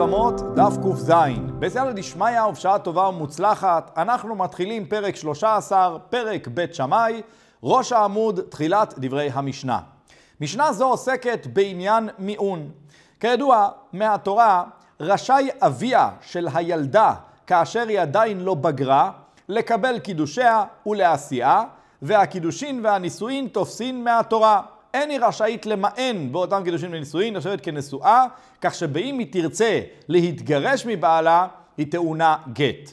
הבמות, דף ק"ז. בסייעתא דשמיא ובשעה טובה ומוצלחת, אנחנו מתחילים פרק 13, פרק בית שמאי, ראש העמוד, תחילת דברי המשנה. משנה זו עוסקת בעניין מיעון. כידוע, מהתורה, רשאי אביה של הילדה, כאשר היא עדיין לא בגרה, לקבל קידושיה ולעשייה, והקידושין והנישואין תופסין מהתורה. אין היא רשאית למען באותם קידושים לנישואין, נחשבת כנשואה, כך שבאם היא תרצה להתגרש מבעלה, היא טעונה גט.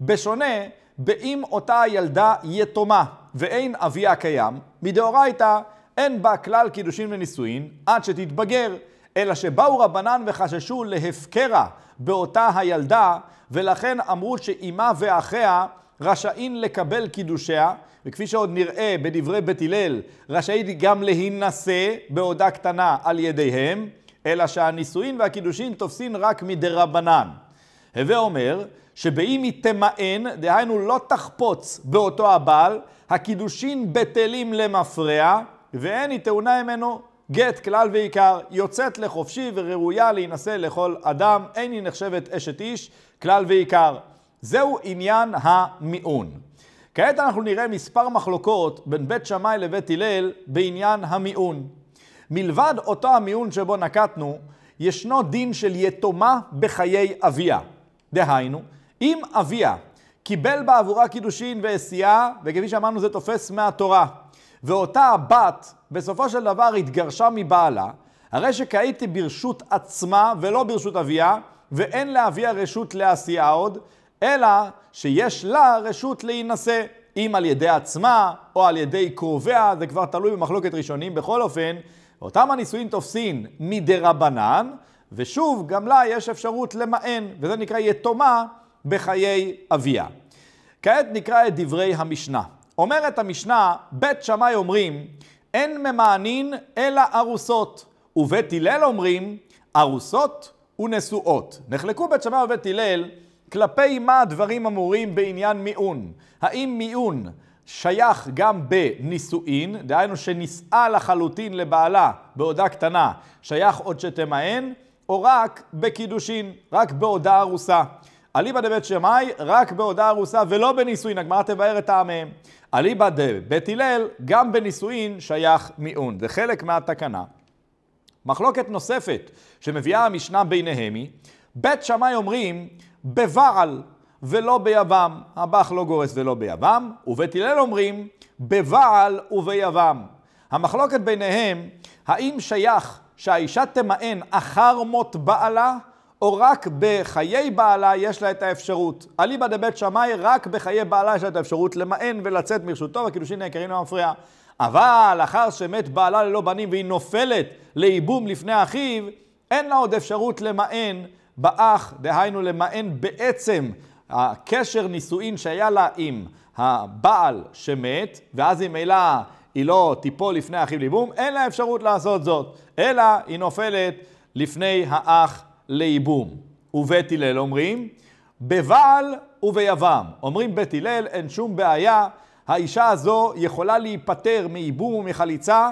בשונה, באם אותה ילדה יתומה ואין אביה קיים, מדאורייתא אין בה כלל קידושין לנישואין עד שתתבגר, אלא שבאו רבנן וחששו להפקרה באותה הילדה, ולכן אמרו שאימה ואחיה רשאין לקבל קידושיה, וכפי שעוד נראה בדברי בית הלל, רשאית גם להינשא בעודה קטנה על ידיהם, אלא שהנישואין והקידושין תופסין רק מדרבנן. הווה אומר, שבאם היא תמאן, דהיינו לא תחפוץ באותו הבעל, הקידושין בטלים למפרע, ואין היא טעונה ממנו גט כלל ועיקר, יוצאת לחופשי וראויה להינשא לכל אדם, אין היא נחשבת אשת איש, כלל ועיקר. זהו עניין המיעון. כעת אנחנו נראה מספר מחלוקות בין בית שמאי לבית הלל בעניין המיון. מלבד אותו המיון שבו נקטנו, ישנו דין של יתומה בחיי אביה. דהיינו, אם אביה קיבל בעבורה קידושין ועשייה, וכפי שאמרנו זה תופס מהתורה, ואותה הבת בסופו של דבר התגרשה מבעלה, הרי שכעת ברשות עצמה ולא ברשות אביה, ואין לאביה רשות לעשייה עוד, אלא שיש לה רשות להינשא, אם על ידי עצמה או על ידי קרוביה, זה כבר תלוי במחלוקת ראשונים. בכל אופן, אותם הנישואין תופסין מדרבנן, ושוב, גם לה יש אפשרות למען, וזה נקרא יתומה בחיי אביה. כעת נקרא את דברי המשנה. אומרת המשנה, בית שמאי אומרים, אין ממאנין אלא ארוסות, ובית הלל אומרים, ארוסות ונשואות. נחלקו בית שמאי ובית הלל כלפי מה הדברים אמורים בעניין מיעון? האם מיעון שייך גם בנישואין, דהיינו שנישאה לחלוטין לבעלה בעודה קטנה, שייך עוד שתמהן, או רק בקידושין, רק בעודה ארוסה. אליבא דבית שמאי, רק בעודה ארוסה ולא בנישואין, הגמרא תבאר את טעמיהם. אליבא דבית הלל, גם בנישואין שייך מיעון. זה חלק מהתקנה. מחלוקת נוספת שמביאה המשנה ביניהם היא, בית שמאי אומרים, בבעל ולא ביבם. הבח לא גורס ולא ביבם, ובית הלל אומרים בבעל וביבם. המחלוקת ביניהם, האם שייך שהאישה תמאן אחר מות בעלה, או רק בחיי בעלה יש לה את האפשרות. אליבא דבית שמאי, רק בחיי בעלה יש לה את האפשרות למאן ולצאת מרשותו, והקידושין היקרים לא מפריע. אבל אחר שמת בעלה ללא בנים והיא נופלת לייבום לפני אחיו, אין לה עוד אפשרות למאן. באח, דהיינו למען בעצם הקשר נישואין שהיה לה עם הבעל שמת, ואז אם אלה היא לא תיפול לפני אחיו ליבום, אין לה אפשרות לעשות זאת, אלא היא נופלת לפני האח ליבום. ובית הלל אומרים, בבעל וביבם. אומרים בית הלל, אין שום בעיה, האישה הזו יכולה להיפטר מייבום ומחליצה,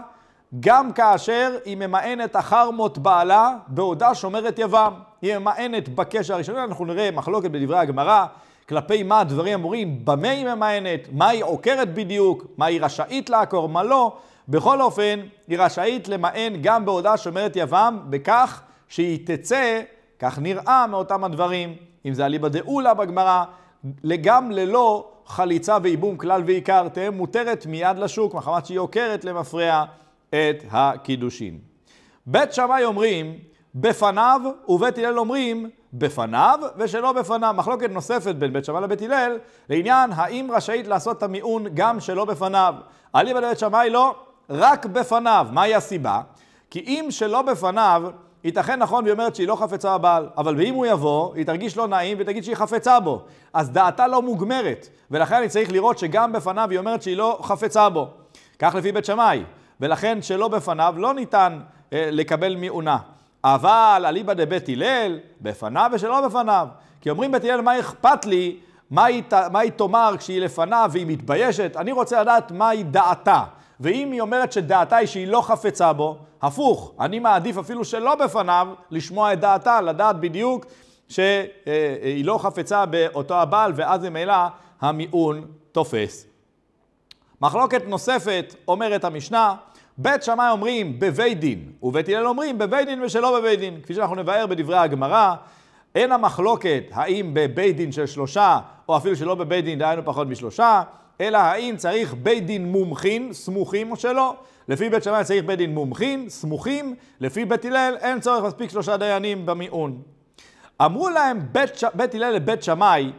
גם כאשר היא ממאנת אחר מות בעלה, בעודה שומרת יבם. היא ממאנת בקשר הראשון, אנחנו נראה מחלוקת בדברי הגמרא, כלפי מה הדברים אמורים, במה היא ממאנת, מה היא עוקרת בדיוק, מה היא רשאית לעקור, מה לא. בכל אופן, היא רשאית למען גם בהודעה שומרת יבם, בכך שהיא תצא, כך נראה מאותם הדברים, אם זה אליבא דאולה בגמרא, גם ללא חליצה וייבום כלל ועיקר, תהיה מותרת מיד לשוק, מחמת שהיא עוקרת למפרע את הקידושין. בית שמאי אומרים בפניו, ובית הלל אומרים בפניו ושלא בפניו. מחלוקת נוספת בין בית שמאי לבית הלל, לעניין האם רשאית לעשות את המיעון גם שלא בפניו. אליבא לבית שמאי לא, רק בפניו. מהי הסיבה? כי אם שלא בפניו, ייתכן נכון והיא אומרת שהיא לא חפצה בבעל, אבל אם הוא יבוא, היא תרגיש לא נעים ותגיד שהיא חפצה בו. אז דעתה לא מוגמרת, ולכן אני צריך לראות שגם בפניו היא אומרת שהיא לא חפצה בו. כך לפי בית שמאי, ולכן שלא בפניו לא ניתן אה, לקבל מעונה. אבל אליבא דבית הלל, בפניו ושלא בפניו. כי אומרים בית הלל, מה אכפת לי, מה היא, מה היא תאמר כשהיא לפניו והיא מתביישת? אני רוצה לדעת מהי דעתה. ואם היא אומרת שדעתה היא שהיא לא חפצה בו, הפוך, אני מעדיף אפילו שלא בפניו לשמוע את דעתה, לדעת בדיוק שהיא אה, אה, לא חפצה באותו הבעל, ואז ממילא המיעון תופס. מחלוקת נוספת, אומרת המשנה, בית שמאי אומרים בבית דין, ובית הלל אומרים בבית דין ושלא בבית דין. כפי שאנחנו נבהר בדברי הגמרא, אין המחלוקת האם בבית דין של שלושה, או אפילו שלא בבית דין, דהיינו פחות משלושה, אלא האם צריך בית דין מומחים, סמוכים או שלא. לפי בית שמאי צריך בית דין מומחים, סמוכים, לפי בית הלל אין צורך מספיק שלושה דיינים במיעון. אמרו להם בית, ש... בית הלל לבית שמאי,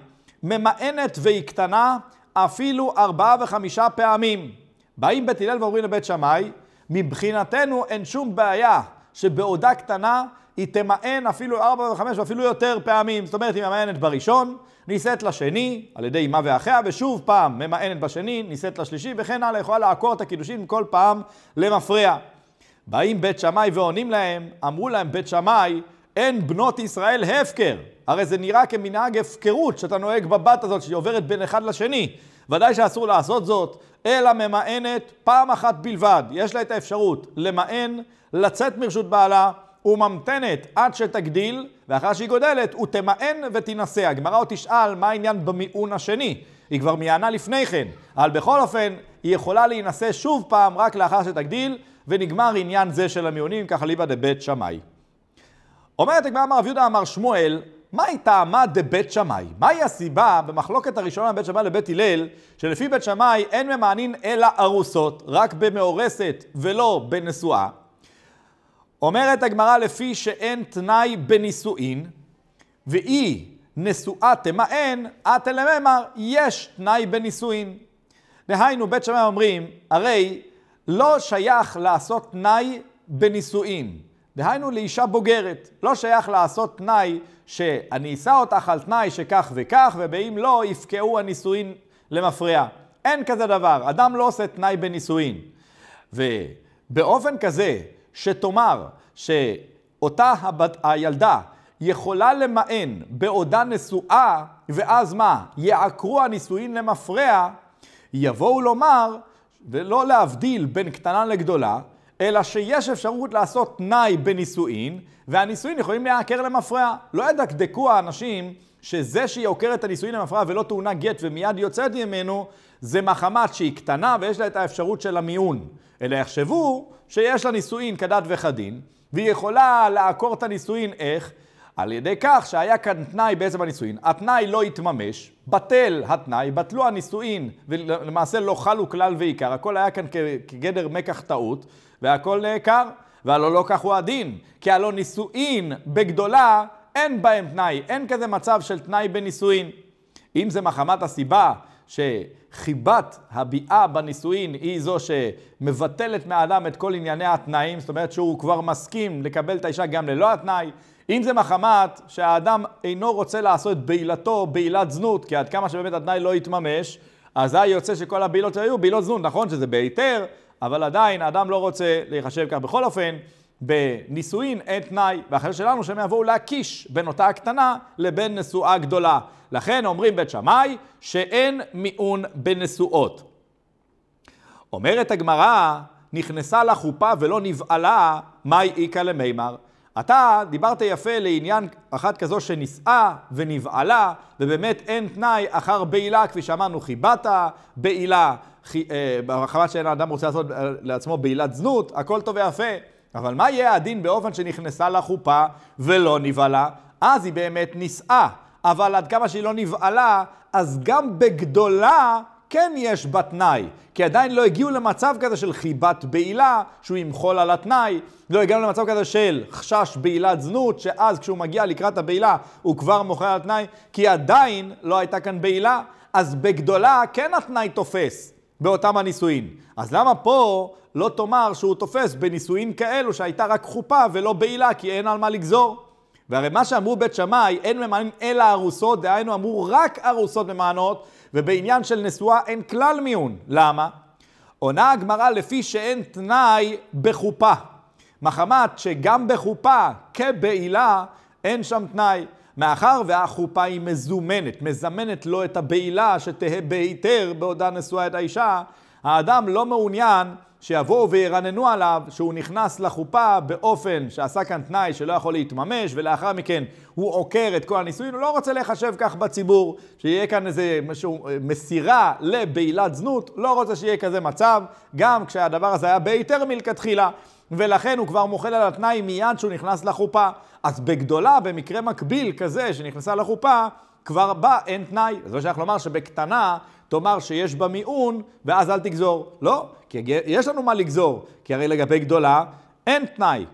ממאנת והיא קטנה אפילו ארבעה וחמישה פעמים. באים בית הלל ואומרים לבית שמאי, מבחינתנו אין שום בעיה שבעודה קטנה היא תמאן אפילו ארבע וחמש ואפילו יותר פעמים. זאת אומרת, היא ממאנת בראשון, נישאת לשני על ידי אמה ואחיה, ושוב פעם ממאנת בשני, נישאת לשלישי, וכן הלאה, יכולה לעקור את הקידושין כל פעם למפרע. באים בית שמאי ועונים להם, אמרו להם בית שמאי, אין בנות ישראל הפקר. הרי זה נראה כמנהג הפקרות שאתה נוהג בבת הזאת שהיא עוברת בין אחד לשני. ודאי שאסור לעשות זאת, אלא ממאנת פעם אחת בלבד. יש לה את האפשרות למאן, לצאת מרשות בעלה, וממתנת עד שתגדיל, ואחר שהיא גודלת, הוא תמאן ותינשא. הגמרא עוד תשאל מה העניין במיעון השני. היא כבר מיענה לפני כן, אבל בכל אופן, היא יכולה להינשא שוב פעם רק לאחר שתגדיל, ונגמר עניין זה של המיונים, ככה ליבא דבית שמאי. אומרת הגמרא אמר יהודה אמר שמואל, מה מהי טעמה דבית שמאי? מהי הסיבה במחלוקת הראשונה בין שמאי לבית הלל, שלפי בית שמאי אין ממענין אלא ארוסות, רק במאורסת ולא בנשואה? אומרת הגמרא לפי שאין תנאי בנישואין, ואי נשואה תמאן, את אלממר, יש תנאי בנישואין. דהיינו, בית שמאי אומרים, הרי לא שייך לעשות תנאי בנישואין. דהיינו לאישה בוגרת. לא שייך לעשות תנאי שאני אשא אותך על תנאי שכך וכך, ובאם לא, יפקעו הנישואין למפרע. אין כזה דבר, אדם לא עושה תנאי בנישואין. ובאופן כזה שתאמר שאותה הבת, הילדה יכולה למען בעודה נשואה, ואז מה? יעקרו הנישואין למפרע, יבואו לומר, ולא להבדיל בין קטנה לגדולה, אלא שיש אפשרות לעשות תנאי בנישואין, והנישואין יכולים להיעקר למפרע. לא ידקדקו האנשים שזה שהיא עוקרת את הנישואין למפרע ולא תאונה גט ומיד יוצאת ממנו, זה מחמת שהיא קטנה ויש לה את האפשרות של המיון. אלא יחשבו שיש לה נישואין כדת וכדין, והיא יכולה לעקור את הנישואין איך? על ידי כך שהיה כאן תנאי בעצם הנישואין, התנאי לא התממש, בטל התנאי, בטלו הנישואין, ולמעשה לא חלו כלל ועיקר, הכל היה כאן כגדר מקח טעות, והכל נעקר. והלא לא כך הוא הדין, כי הלא נישואין בגדולה אין בהם תנאי, אין כזה מצב של תנאי בנישואין. אם זה מחמת הסיבה שחיבת הביאה בנישואין היא זו שמבטלת מהאדם את כל ענייני התנאים, זאת אומרת שהוא כבר מסכים לקבל את האישה גם ללא התנאי. אם זה מחמת שהאדם אינו רוצה לעשות בעילתו בעילת זנות, כי עד כמה שבאמת התנאי לא יתממש, אזי יוצא שכל הבעילות שהיו בעילות זנות, נכון שזה בהיתר, אבל עדיין האדם לא רוצה להיחשב כך. בכל אופן, בנישואין אין תנאי, והחלק שלנו שהם יבואו להקיש בין אותה הקטנה לבין נשואה גדולה. לכן אומרים בית שמאי שאין מיעון בנשואות. אומרת הגמרא, נכנסה לחופה ולא נבעלה, מאי איכא למימר. אתה דיברת יפה לעניין אחת כזו שנישאה ונבעלה, ובאמת אין תנאי אחר בעילה, כפי שאמרנו, חיבת בעילה אה, ברחבה שאין האדם רוצה לעשות אה, לעצמו בעילת זנות, הכל טוב ויפה. אבל מה יהיה הדין באופן שנכנסה לחופה ולא נבהלה? אז היא באמת נישאה. אבל עד כמה שהיא לא נבהלה, אז גם בגדולה כן יש בה תנאי, כי עדיין לא הגיעו למצב כזה של חיבת בעילה, שהוא ימחול על התנאי, לא הגענו למצב כזה של חשש בעילת זנות, שאז כשהוא מגיע לקראת הבעילה הוא כבר מוחל על התנאי, כי עדיין לא הייתה כאן בעילה, אז בגדולה כן התנאי תופס. באותם הנישואין. אז למה פה לא תאמר שהוא תופס בנישואין כאלו שהייתה רק חופה ולא בעילה, כי אין על מה לגזור? והרי מה שאמרו בית שמאי, אין ממנים אלא ארוסות, דהיינו אמרו רק ארוסות ממענות, ובעניין של נשואה אין כלל מיון. למה? עונה הגמרא לפי שאין תנאי בחופה. מחמת שגם בחופה כבעילה אין שם תנאי. מאחר והחופה היא מזומנת, מזמנת לו את הבעילה שתהא בהיתר בעודה נשואה את האישה, האדם לא מעוניין שיבואו וירננו עליו שהוא נכנס לחופה באופן שעשה כאן תנאי שלא יכול להתממש ולאחר מכן הוא עוקר את כל הנישואין, הוא לא רוצה להיחשב כך בציבור, שיהיה כאן איזה משהו, אה, מסירה לבעילת זנות, לא רוצה שיהיה כזה מצב, גם כשהדבר הזה היה בהיתר מלכתחילה. ולכן הוא כבר מוחל על התנאי מיד שהוא נכנס לחופה. אז בגדולה, במקרה מקביל כזה שנכנסה לחופה, כבר בא, אין תנאי. זה מה שייך לומר שבקטנה תאמר שיש בה מיעון, ואז אל תגזור. לא, כי יש לנו מה לגזור, כי הרי לגבי גדולה אין תנאי.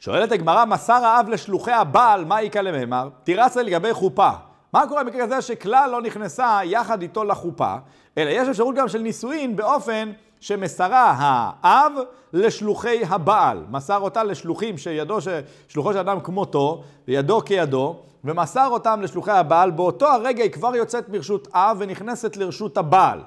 שואלת הגמרא, מסר האב לשלוחי הבעל, מה איכא למימר? תירצה לגבי חופה. מה קורה במקרה כזה שכלל לא נכנסה יחד איתו לחופה, אלא יש אפשרות גם של נישואין באופן שמסרה האב לשלוחי הבעל. מסר אותה לשלוחים שידו, שלוחו של אדם כמותו, וידו כידו, ומסר אותם לשלוחי הבעל. באותו הרגע היא כבר יוצאת מרשות אב ונכנסת לרשות הבעל.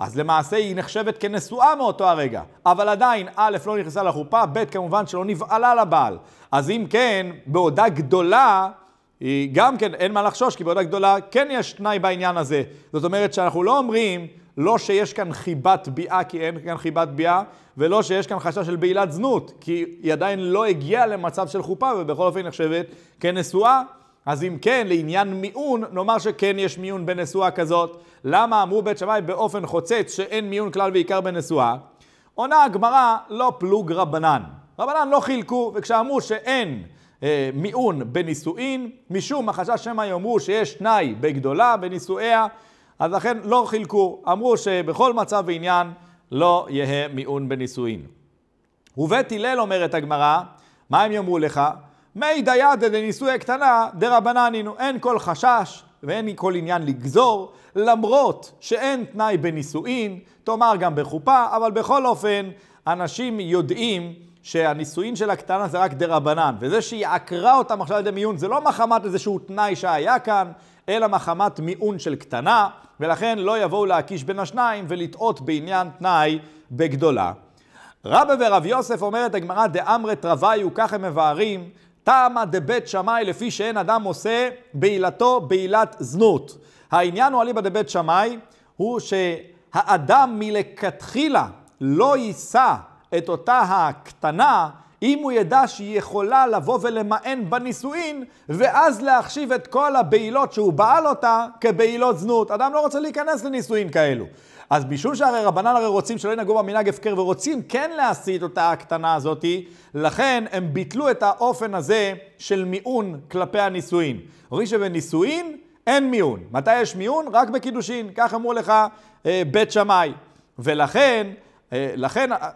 אז למעשה היא נחשבת כנשואה מאותו הרגע. אבל עדיין, א', לא נכנסה לחופה, ב', כמובן שלא נבעלה לבעל. אז אם כן, בעודה גדולה, היא גם כן, אין מה לחשוש, כי בעודה גדולה כן יש תנאי בעניין הזה. זאת אומרת שאנחנו לא אומרים, לא שיש כאן חיבת ביאה כי אין כאן חיבת ביאה, ולא שיש כאן חשש של בעילת זנות, כי היא עדיין לא הגיעה למצב של חופה ובכל אופן נחשבת כנשואה. כן אז אם כן, לעניין מיון, נאמר שכן יש מיון בנשואה כזאת. למה אמרו בית שמאי באופן חוצץ שאין מיון כלל ועיקר בנשואה? עונה הגמרא, לא פלוג רבנן. רבנן לא חילקו, וכשאמרו שאין אה, מיון בנישואין, משום החשש שמא יאמרו שיש תנאי בגדולה בנישואיה, אז לכן לא חילקו, אמרו שבכל מצב ועניין לא יהא מיעון בנישואין. ובית הלל אומרת הגמרא, מה הם יאמרו לך? מי דייד דנישואי קטנה דרבננינו, אין כל חשש ואין כל עניין לגזור, למרות שאין תנאי בנישואין, תאמר גם בחופה, אבל בכל אופן, אנשים יודעים שהנישואין של הקטנה זה רק דרבנן, וזה שהיא עקרה אותם עכשיו ידי מיון זה לא מחמת איזשהו תנאי שהיה כאן, אלא מחמת מיעון של קטנה, ולכן לא יבואו להקיש בין השניים ולטעות בעניין תנאי בגדולה. רבא ורב יוסף אומרת הגמרא דאמרי טרוויו, כך הם מבארים, תמא דבית שמאי לפי שאין אדם עושה בעילתו בעילת זנות. העניין הוא אליבא דבית שמאי, הוא שהאדם מלכתחילה לא יישא את אותה הקטנה אם הוא ידע שהיא יכולה לבוא ולמען בנישואין, ואז להחשיב את כל הבעילות שהוא בעל אותה כבעילות זנות. אדם לא רוצה להיכנס לנישואין כאלו. אז משום שהרי רבנן הרי רוצים שלא ינהגו במנהג הפקר ורוצים כן להסיט אותה הקטנה הזאתי, לכן הם ביטלו את האופן הזה של מיעון כלפי הנישואין. אומרים שבנישואין אין מיעון. מתי יש מיעון? רק בקידושין. כך אמרו לך אה, בית שמאי. ולכן אה, לכן אה,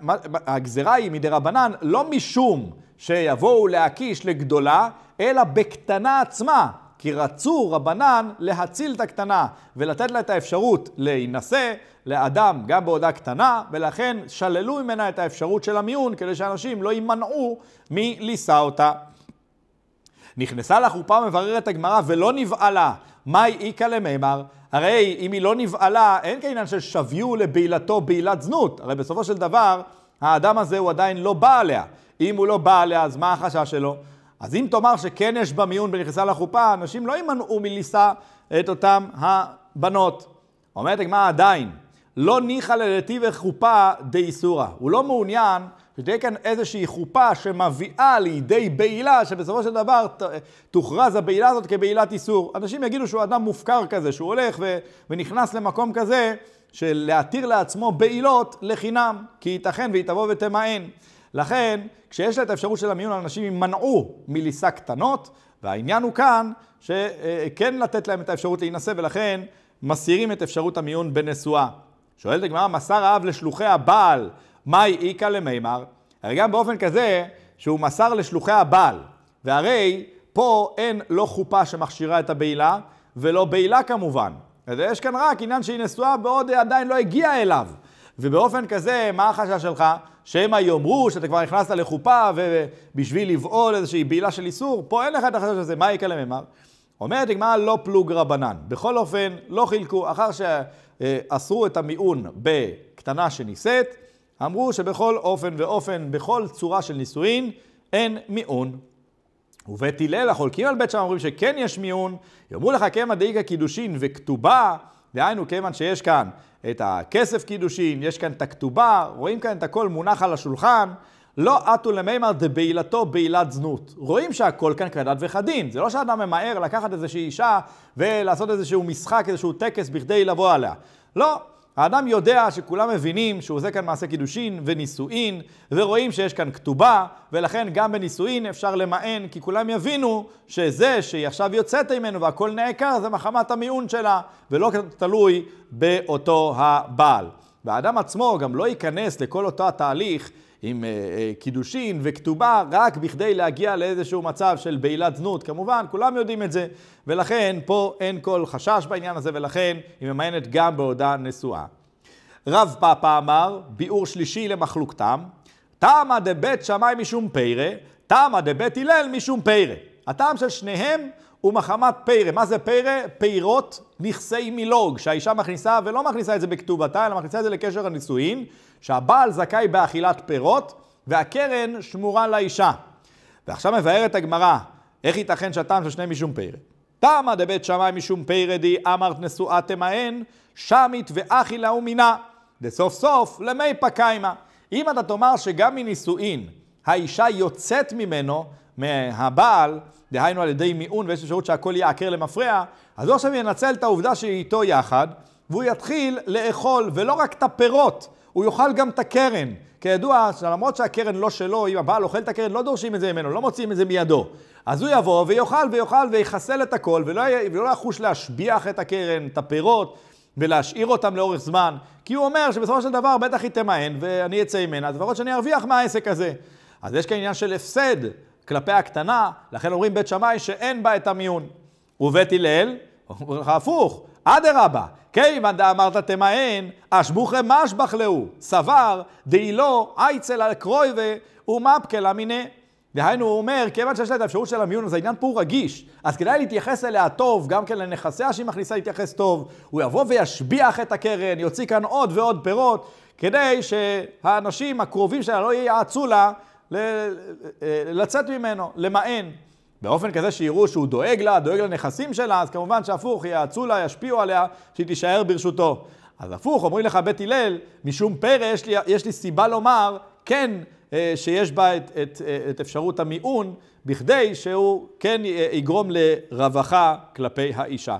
הגזרה היא מדי רבנן לא משום שיבואו להקיש לגדולה, אלא בקטנה עצמה. כי רצו רבנן להציל את הקטנה ולתת לה את האפשרות להינשא לאדם גם בעודה קטנה, ולכן שללו ממנה את האפשרות של המיון כדי שאנשים לא יימנעו מלישא אותה. נכנסה לחופה מבררת הגמרא ולא נבעלה, מאי איכא למימר? הרי אם היא לא נבעלה, אין כעניין ששביו לבעילתו בעילת זנות. הרי בסופו של דבר, האדם הזה הוא עדיין לא בא עליה. אם הוא לא בא עליה, אז מה החשש שלו? אז אם תאמר שכן יש בה מיון בנכנסה לחופה, אנשים לא יימנעו מלישא את אותם הבנות. אומרת הגמרא עדיין, לא ניחא ללטיב חופה דאיסורא. הוא לא מעוניין שתהיה כאן איזושהי חופה שמביאה לידי בעילה, שבסופו של דבר תוכרז הבעילה הזאת כבעילת איסור. אנשים יגידו שהוא אדם מופקר כזה, שהוא הולך ו, ונכנס למקום כזה של להתיר לעצמו בעילות לחינם, כי ייתכן והיא תבוא ותמאן. לכן, כשיש לה את האפשרות של המיון, אנשים יימנעו מליסה קטנות, והעניין הוא כאן, שכן אה, לתת להם את האפשרות להינשא, ולכן מסירים את אפשרות המיון בנשואה. שואלת הגמרא, מסר האב לשלוחי הבעל מאי איכא למימר? הרי גם באופן כזה שהוא מסר לשלוחי הבעל. והרי פה אין לא חופה שמכשירה את הבעילה, ולא בעילה כמובן. אז יש כאן רק עניין שהיא נשואה בעוד עדיין לא הגיעה אליו. ובאופן כזה, מה החשש שלך? שמא יאמרו שאתה כבר נכנסת לחופה ובשביל לבעול איזושהי בעילה של איסור, פה אין לך את החשש הזה, מה יקרה לממר? אומרת הגמרא לא פלוג רבנן. בכל אופן, לא חילקו, אחר שאסרו את המיעון בקטנה שנישאת, אמרו שבכל אופן ואופן, בכל צורה של נישואין, אין מיעון. ובית הלל החולקים על בית שם אומרים שכן יש מיעון, יאמרו לך כמא דאיגה קידושין וכתובה, דהיינו כיוון שיש כאן את הכסף קידושין, יש כאן את הכתובה, רואים כאן את הכל מונח על השולחן, לא אטו למימר דבעילתו בעילת זנות. רואים שהכל כאן כדת וכדין. זה לא שאדם ממהר לקחת איזושהי אישה ולעשות איזשהו משחק, איזשהו טקס בכדי לבוא עליה. לא, האדם יודע שכולם מבינים שהוא עושה כאן מעשה קידושין ונישואין, ורואים שיש כאן כתובה, ולכן גם בנישואין אפשר למען, כי כולם יבינו שזה שהיא עכשיו יוצאת ממנו והכל נעקר, זה מחמת המיעון שלה, ולא תלוי באותו הבעל. והאדם עצמו גם לא ייכנס לכל אותו התהליך עם אה, אה, קידושין וכתובה, רק בכדי להגיע לאיזשהו מצב של בעילת זנות. כמובן, כולם יודעים את זה, ולכן פה אין כל חשש בעניין הזה, ולכן היא ממיינת גם בעודה נשואה. רב פאפה אמר, ביאור שלישי למחלוקתם, תמא דבית שמאי משום פירא, תמא דבית הלל משום פירא. הטעם של שניהם ומחמת פירה. מה זה פירה? פירות נכסי מילוג, שהאישה מכניסה, ולא מכניסה את זה בכתובתה, אלא מכניסה את זה לקשר הנישואין, שהבעל זכאי באכילת פירות, והקרן שמורה לאישה. ועכשיו מבארת הגמרא, איך ייתכן שהטעם של שני משום פירה? תמא דבית שמאי משום פיירה די אמרת נשואה תמאן, שמית ואכילה ומינה. דסוף סוף למי פקיימה. אם אתה תאמר שגם מנישואין האישה יוצאת ממנו, מהבעל, דהיינו על ידי מיעון ויש אפשרות שהכל יעקר למפרע, אז הוא עכשיו ינצל את העובדה שהיא איתו יחד, והוא יתחיל לאכול, ולא רק את הפירות, הוא יאכל גם את הקרן. כידוע, למרות שהקרן לא שלו, אם הבעל אוכל את הקרן, לא דורשים את זה ממנו, לא מוציאים את זה מידו. אז הוא יבוא ויאכל ויאכל ויחסל את הכל, ולא, ולא יחוש להשביח את הקרן, את הפירות, ולהשאיר אותם לאורך זמן, כי הוא אומר שבסופו של דבר בטח היא תמהן ואני אצא ממנה, אז לפחות שאני ארוויח מהעסק הזה. אז יש כאן עניין של הפסד, כלפי הקטנה, לכן אומרים בית שמאי שאין בה את המיון. ובית הלל, אומרים לך הפוך, אדרבה, כיוון דאמרת תמהן, אשבוכי משבח להו, סבר, דהילו, אייצל על קרויבה ומפקלה מיניה. דהיינו, הוא אומר, כיוון שיש לה את האפשרות של המיון, אז העניין פה הוא רגיש, אז כדאי להתייחס אליה טוב, גם כן לנכסיה שהיא מכניסה להתייחס טוב, הוא יבוא וישביח את הקרן, יוציא כאן עוד ועוד פירות, כדי שהאנשים הקרובים שלה לא ייעצו לה אה, לצאת ממנו, למען. באופן כזה שיראו שהוא דואג לה, דואג לנכסים שלה, אז כמובן שהפוך, יעצו לה, ישפיעו עליה, שהיא תישאר ברשותו. אז הפוך, אומרים לך בית הלל, משום פרא יש יש לי סיבה לומר, כן, אה, שיש בה את, את, את אפשרות המיעון, בכדי שהוא כן אה, יגרום לרווחה כלפי האישה.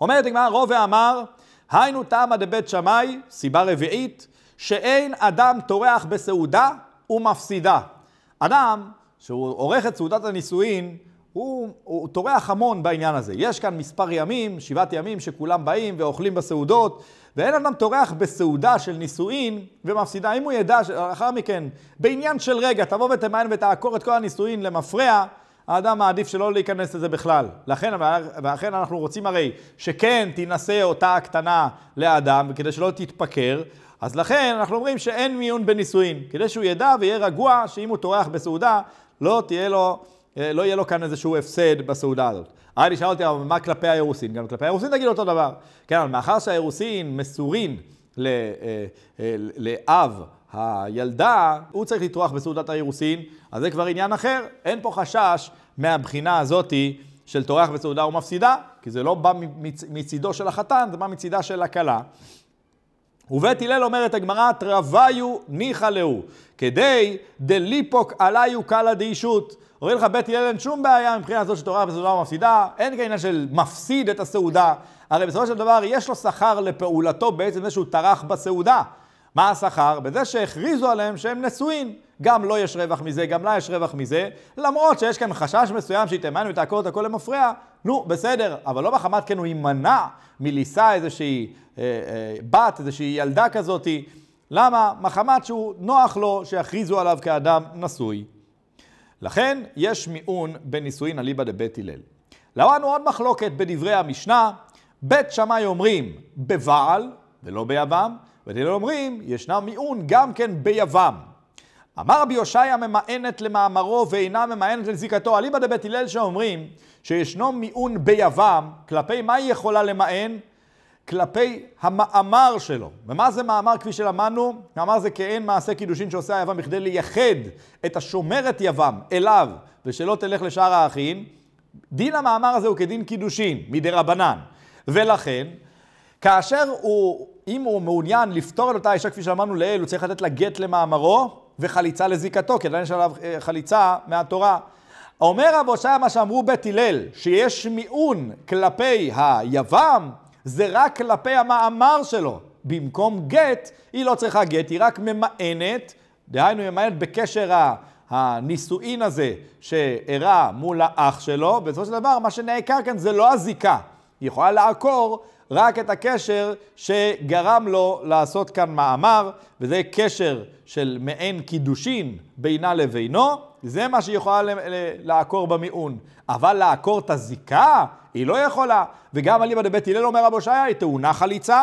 אומרת הגמרא, רוב ואמר, היינו תמא דבית שמאי, סיבה רביעית, שאין אדם טורח בסעודה ומפסידה. אדם שהוא עורך את סעודת הנישואין, הוא, הוא טורח המון בעניין הזה. יש כאן מספר ימים, שבעת ימים, שכולם באים ואוכלים בסעודות, ואין אדם טורח בסעודה של נישואין ומפסידה. אם הוא ידע לאחר מכן, בעניין של רגע, תבוא ותמיין ותעקור את כל הנישואין למפרע, האדם מעדיף שלא להיכנס לזה בכלל. לכן, ואכן אנחנו רוצים הרי שכן תינשא אותה הקטנה לאדם, כדי שלא תתפקר, אז לכן אנחנו אומרים שאין מיון בנישואין, כדי שהוא ידע ויהיה רגוע שאם הוא טורח בסעודה, לא תהיה לו, אה, לא יהיה לו כאן איזשהו הפסד בסעודה הזאת. אה, אני שאל אותי, אבל מה כלפי האירוסין? גם כלפי האירוסין תגיד אותו דבר. כן, אבל מאחר שהאירוסין מסורין אה, לאב הילדה, הוא צריך לטרוח בסעודת האירוסין, אז זה כבר עניין אחר. אין פה חשש מהבחינה הזאתי של טורח בסעודה ומפסידה, כי זה לא בא מצידו של החתן, זה בא מצידה של הכלה. ובית הלל אומרת הגמרא, תרוויו ניחא להו, כדי דליפוק עליו קלה דאישות. אומרים לך, בית הלל אין שום בעיה מבחינה זאת שתורה בסעודה מפסידה, אין כעניין של מפסיד את הסעודה. הרי בסופו של דבר יש לו שכר לפעולתו בעצם זה שהוא טרח בסעודה. מה השכר? בזה שהכריזו עליהם שהם נשואים. גם לו לא יש רווח מזה, גם לה לא יש רווח מזה, למרות שיש כאן חשש מסוים שהיא תימן ותעקור את הכל למפרע, נו, בסדר, אבל לא בחמת כן הוא יימנע מלישא איזושהי אה, אה, בת, איזושהי ילדה כזאתי. למה? מחמת שהוא נוח לו שיכריזו עליו כאדם נשוי. לכן יש מיעון בנישואין אליבא דבית הלל. למדנו עוד מחלוקת בדברי המשנה, בית שמאי אומרים בבעל ולא ביבם, בית אומרים ישנה מיעון גם כן ביבם. אמר רבי הושעיה ממאנת למאמרו ואינה ממאנת לזיקתו. אליבא דבית הלל שאומרים שישנו מיעון ביבם, כלפי מה היא יכולה למאן? כלפי המאמר שלו. ומה זה מאמר כפי שלמדנו? מאמר זה כעין מעשה קידושין שעושה היבם בכדי לייחד את השומרת יבם אליו, ושלא תלך לשאר האחים. דין המאמר הזה הוא כדין קידושין, מדי רבנן. ולכן, כאשר הוא, אם הוא מעוניין לפתור את אותה אישה כפי שאמרנו לעיל, הוא צריך לתת לה גט למאמרו, וחליצה לזיקתו, כי עדיין יש עליו אה, חליצה מהתורה. אומר רב הושע מה שאמרו בית הלל, שיש מיעון כלפי היבם, זה רק כלפי המאמר שלו. במקום גט, היא לא צריכה גט, היא רק ממאנת, דהיינו היא ממאנת בקשר הנישואין הזה שאירע מול האח שלו, בסופו של דבר מה שנעקר כאן זה לא הזיקה. היא יכולה לעקור רק את הקשר שגרם לו לעשות כאן מאמר, וזה קשר של מעין קידושין בינה לבינו, זה מה שהיא יכולה לעקור במיעון. אבל לעקור את הזיקה, היא לא יכולה. וגם אליבא דבית הלל אומר רבו שיה, היא טעונה חליצה.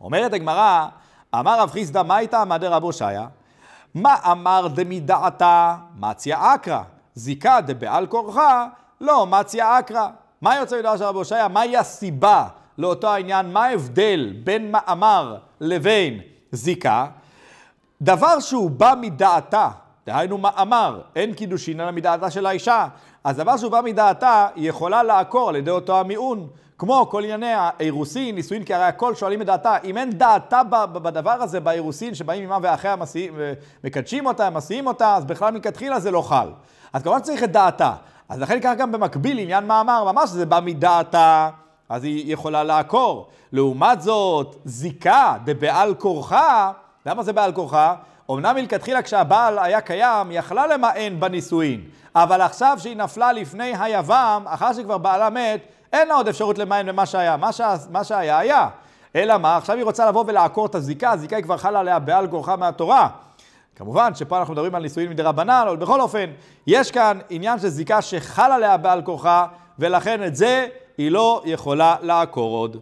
אומרת הגמרא, אמר רב חיסדא, מה הייתה עמא דרבו שיה? מה אמר דמידעתה? מציא אקרא. זיקה דבעל כורחה, לא מציא אקרא. מה יוצא מדבר של רבי הושעיה? מהי הסיבה לאותו העניין? מה ההבדל בין מאמר לבין זיקה? דבר שהוא בא מדעתה, דהיינו מאמר, אין קידושין אלא מדעתה של האישה, אז דבר שהוא בא מדעתה, יכולה לעקור על ידי אותו המיעון. כמו כל ענייני האירוסין, נישואין, כי הרי הכל שואלים את דעתה. אם אין דעתה בדבר הזה, באירוסין, שבאים עמה ואחיה מקדשים אותה, מסיעים אותה, אז בכלל מלכתחילה זה לא חל. אז כמובן צריך את דעתה. אז לכן כך גם במקביל עניין מאמר, ממש זה בא מדעתה, אז היא יכולה לעקור. לעומת זאת, זיקה דבעל כורחה, למה זה בעל כורחה? אמנם מלכתחילה כשהבעל היה קיים, היא יכלה למען בנישואין, אבל עכשיו שהיא נפלה לפני היבם, אחר שכבר בעלה מת, אין לה עוד אפשרות למען במה שהיה. מה, ש... מה שהיה היה. אלא מה, עכשיו היא רוצה לבוא ולעקור את הזיקה, הזיקה היא כבר חלה עליה בעל כורחה מהתורה. כמובן שפה אנחנו מדברים על נישואין מדי רבנן, אבל בכל אופן, יש כאן עניין של זיקה שחל עליה בעל כוחה, ולכן את זה היא לא יכולה לעקור עוד.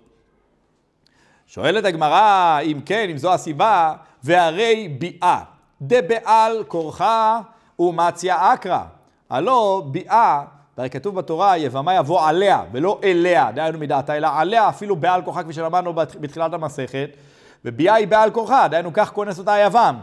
שואלת הגמרא, אם כן, אם זו הסיבה, והרי ביאה, דבעל כורחה ומציה אקרא. הלא ביאה, הרי כתוב בתורה, יבמה יבוא עליה, ולא אליה, דהיינו מדעתה, אלא עליה, אפילו בעל כוחה, כפי שלמדנו בתחילת המסכת, וביאה היא בעל כורחה, דהיינו כך כונס אותה היוון.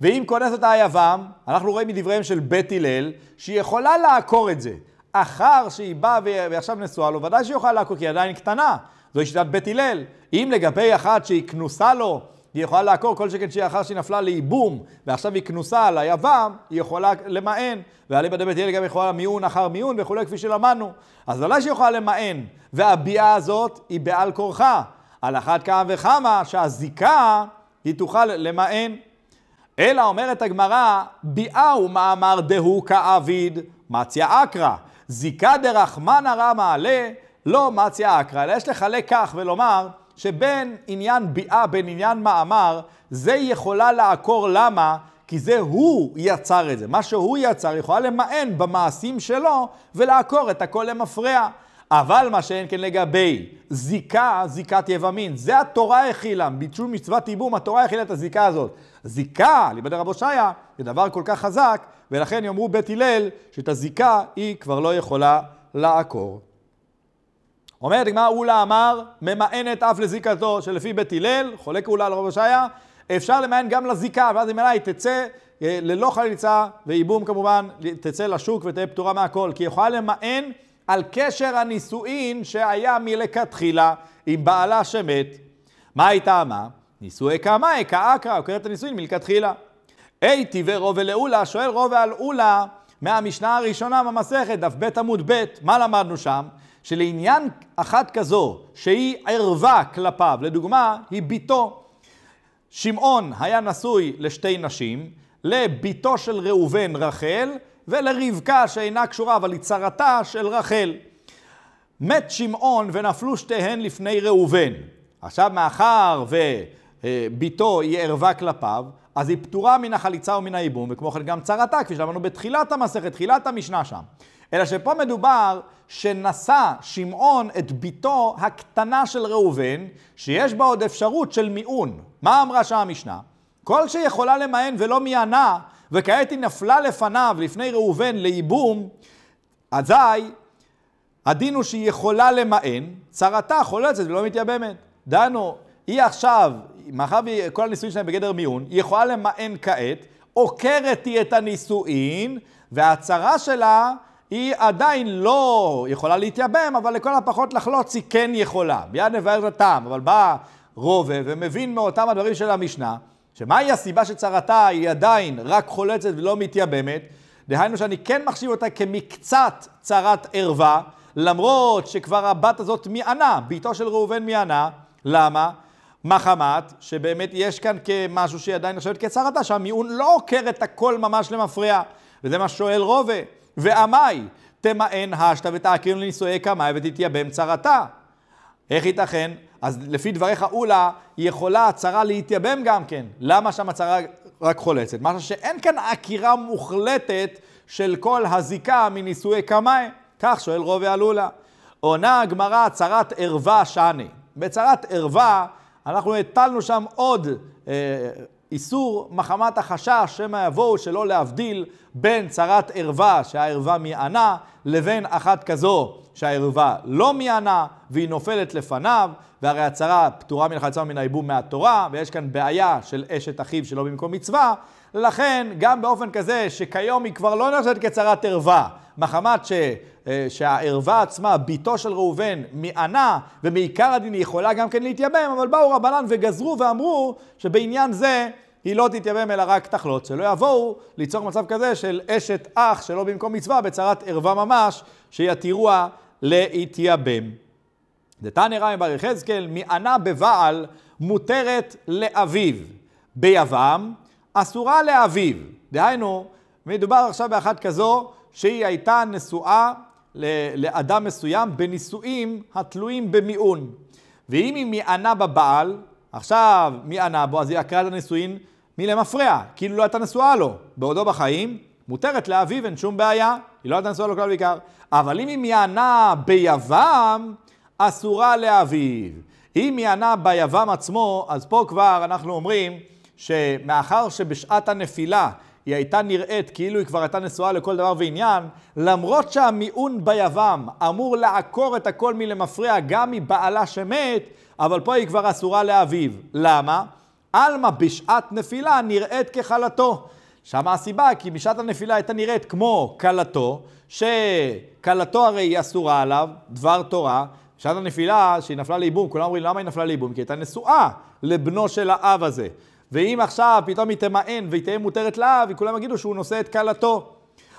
ואם כונס אותה היוון, אנחנו רואים מדבריהם של בית הלל, שהיא יכולה לעקור את זה. אחר שהיא באה ועכשיו נשואה לו, ודאי שהיא יכולה לעקור, כי היא עדיין קטנה. זוהי שיטת בית הלל. אם לגבי אחת שהיא כנוסה לו, היא יכולה לעקור כל שכן שהיא אחר שהיא נפלה לייבום, ועכשיו היא כנוסה על היבם, היא יכולה למען. ואליבא דבית הלל גם יכולה מיון אחר מיון וכולי, כפי שלמדנו. אז ודאי שהיא יכולה למען. והביאה הזאת היא בעל כורחה. על אחת כמה וכמה שהזיקה היא תוכל למען. אלא אומרת הגמרא, ביאהו מאמר דהו כעביד, מציא אקרא. זיקה דרחמנא רמא עלה, לא מציא אקרא, אלא יש לחלק כך ולומר שבין עניין ביאה, בין עניין מאמר, זה יכולה לעקור למה? כי זה הוא יצר את זה. מה שהוא יצר יכולה למען במעשים שלו ולעקור את הכל למפרע. אבל מה שאין כן לגבי זיקה, זיקת יבמין. זה התורה הכילה, ביטול מצוות ייבום, התורה הכילה את הזיקה הזאת. זיקה, לימד הרב הושעיה, זה דבר כל כך חזק, ולכן יאמרו בית הלל, שאת הזיקה היא כבר לא יכולה לעקור. אומרת הגמרא, אולה אמר, ממאנת אף לזיקתו, שלפי בית הלל, חולק אולה על רב הושעיה, אפשר למען גם לזיקה, ואז ממילא היא תצא אה, ללא חליצה וייבום כמובן, תצא לשוק ותהיה פטורה מהכל, כי היא יכולה למען על קשר הנישואין שהיה מלכתחילה עם בעלה שמת. מה היא טעמה? נישואי קמאי, כאקרא, את הנישואין מלכתחילה. אי טיבי רובה לעולה, שואל רובה על אולה מהמשנה הראשונה במסכת, דף ב' עמוד ב', מה למדנו שם? שלעניין אחת כזו שהיא ערווה כלפיו, לדוגמה, היא ביתו. שמעון היה נשוי לשתי נשים, לביתו של ראובן רחל, ולרבקה שאינה קשורה, אבל היא צרתה של רחל. מת שמעון ונפלו שתיהן לפני ראובן. עכשיו, מאחר ובתו אה, היא ערווה כלפיו, אז היא פטורה מן החליצה ומן הייבום, וכמו כן גם צרתה, כפי שאמרנו בתחילת המסכת, תחילת המשנה שם. אלא שפה מדובר שנשא שמעון את בתו הקטנה של ראובן, שיש בה עוד אפשרות של מיעון. מה אמרה שם המשנה? כל שיכולה למען ולא מיענה, וכעת היא נפלה לפניו, לפני ראובן, לייבום, אזי הדין הוא שהיא יכולה למען, צרתה חולצת ולא מתייבמת. דנו, היא עכשיו, מאחר וכל הנישואים שלהם בגדר מיון, היא יכולה למען כעת, עוקרת היא את הנישואין, והצרה שלה היא עדיין לא יכולה להתייבם, אבל לכל הפחות לחלוץ היא כן יכולה. מיד נבהר את הטעם, אבל בא רובה ומבין מאותם הדברים של המשנה, שמהי הסיבה שצרתה היא עדיין רק חולצת ולא מתייבמת, דהיינו שאני כן מחשיב אותה כמקצת צרת ערווה, למרות שכבר הבת הזאת מיענה, ביתו של ראובן מיענה, למה? מחמת, שבאמת יש כאן כמשהו שהיא עדיין נחשבת כצרתה, שהמיעון לא עוקר את הכל ממש למפרע, וזה מה ששואל רובה, ועמי, תמאן השתה ותעקרין לנישואי קמאי ותתייבם צרתה. איך ייתכן אז לפי דבריך, אולה, היא יכולה הצהרה להתייבם גם כן. למה שם הצהרה רק חולצת? משהו שאין כאן עקירה מוחלטת של כל הזיקה מנישואי קמאי. כך שואל רובי אלולה. עונה הגמרא צרת ערווה שני. בצרת ערווה, אנחנו הטלנו שם עוד אה, איסור מחמת החשש שמא יבואו שלא להבדיל בין צרת ערווה שהערווה מיענה לבין אחת כזו שהערווה לא מיענה והיא נופלת לפניו והרי הצרה פטורה מלחצה מן הייבום מהתורה ויש כאן בעיה של אשת אחיו שלא במקום מצווה לכן, גם באופן כזה שכיום היא כבר לא נחשבת כצרת ערווה, מחמת ש, אה, שהערווה עצמה, ביתו של ראובן, מענה, ומעיקר הדין היא יכולה גם כן להתייבם, אבל באו רבנן וגזרו ואמרו שבעניין זה היא לא תתייבם אלא רק תחלות, שלא יבואו ליצור מצב כזה של אשת אח שלא במקום מצווה, בצרת ערווה ממש, שיתירוה להתייבם. דתנא רמי בר יחזקאל, מענה בבעל מותרת לאביו ביבם, אסורה לאביו. דהיינו, מדובר עכשיו באחת כזו שהיא הייתה נשואה לאדם מסוים בנישואים התלויים במיעון. ואם היא מיענה בבעל, עכשיו מיענה בו, אז היא עקרה את הנישואין מלמפרע, כאילו לא הייתה נשואה לו. בעודו בחיים, מותרת לאביו, אין שום בעיה, היא לא הייתה נשואה לו כלל ועיקר. אבל אם היא מיענה ביבם, אסורה לאביו. אם מיענה ביבם עצמו, אז פה כבר אנחנו אומרים שמאחר שבשעת הנפילה היא הייתה נראית כאילו היא כבר הייתה נשואה לכל דבר ועניין, למרות שהמיעון ביבם אמור לעקור את הכל מלמפריע גם מבעלה שמת, אבל פה היא כבר אסורה לאביו. למה? עלמא בשעת נפילה נראית ככלתו. שם הסיבה, כי בשעת הנפילה הייתה נראית כמו כלתו, שכלתו הרי היא אסורה עליו, דבר תורה. בשעת הנפילה, שהיא נפלה לאיבום, כולם אומרים למה היא נפלה לאיבום? כי היא הייתה נשואה לבנו של האב הזה. ואם עכשיו פתאום היא תמאן והיא תהיה מותרת לאב, כולם יגידו שהוא נושא את כלתו.